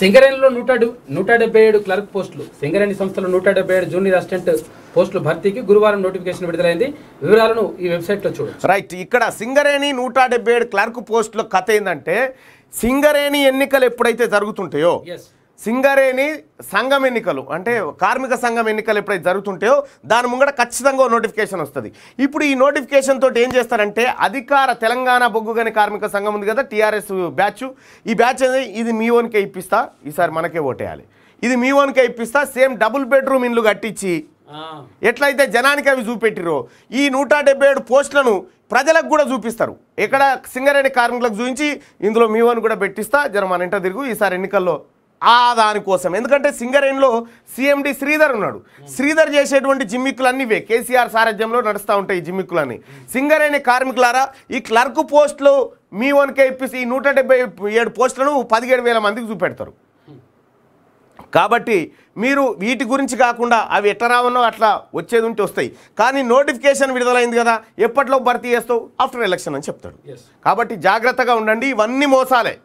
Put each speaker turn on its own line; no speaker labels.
సింగరేణిలో నూట నూట డెబ్బై ఏడు క్లర్క్ పోస్టులు సింగరేణి సంస్థలో నూట డెబ్బై ఏడు జూనియర్ అసిస్టెంట్ పోస్టులు భర్తీకి గురువారం నోటిఫికేషన్ విడుదలైంది వివరాలను ఈ వెబ్సైట్లో చూడండి రైట్
ఇక్కడ సింగరేణి నూట డెబ్బై ఏడు క్లర్క్ పోస్టుల కథ ఏంటంటే సింగరేణి ఎన్నికలు ఎప్పుడైతే జరుగుతుంటాయో సింగరేణి సంఘం ఎన్నికలు అంటే కార్మిక సంఘం ఎన్నికలు ఎప్పుడైతే జరుగుతుంటాయో దాని ముంగడ ఖచ్చితంగా నోటిఫికేషన్ వస్తుంది ఇప్పుడు ఈ నోటిఫికేషన్ తోటి ఏం చేస్తారంటే అధికార తెలంగాణ బొగ్గుగని కార్మిక సంఘం ఉంది కదా టీఆర్ఎస్ బ్యాచ్ ఈ బ్యాచ్ ఇది మీ ఓన్కే ఇప్పిస్తా ఈసారి మనకే ఓటేయాలి ఇది మీ ఓన్కే ఇప్పిస్తా సేమ్ డబుల్ బెడ్రూమ్ ఇండ్లు కట్టించి ఎట్లయితే జనానికి అవి చూపెట్టిరో ఈ నూట డెబ్బై ఏడు పోస్టులను ప్రజలకు కూడా చూపిస్తారు ఎక్కడ సింగరేణి కార్మికులకు చూపించి ఇందులో మీ ఓన్ కూడా పెట్టిస్తా జనం మన ఇంట తిరుగు ఈసారి ఎన్నికల్లో ఆ దానికోసం ఎందుకంటే సింగరేణిలో సిఎండి శ్రీధర్ ఉన్నాడు శ్రీధర్ చేసేటువంటి జిమ్మిక్కులన్నీ ఇవే కేసీఆర్ సారథ్యంలో నడుస్తూ ఉంటాయి ఈ జిమ్మిక్కులన్నీ సింగరేణి కార్మికులారా ఈ క్లర్క్ పోస్టులు మీ వన్కే ఇప్పిసి ఈ నూట డెబ్బై ఏడు పోస్టులను పదిహేడు వేల మందికి చూపెడతారు కాబట్టి మీరు వీటి గురించి కాకుండా అవి ఎట్లా రావన్నో అట్లా వచ్చేది ఉంటే వస్తాయి కానీ నోటిఫికేషన్ విడుదలైంది కదా ఎప్పట్లో భర్తీ చేస్తావు ఆఫ్టర్ ఎలక్షన్ అని చెప్తాడు కాబట్టి జాగ్రత్తగా ఉండండి ఇవన్నీ మోసాలే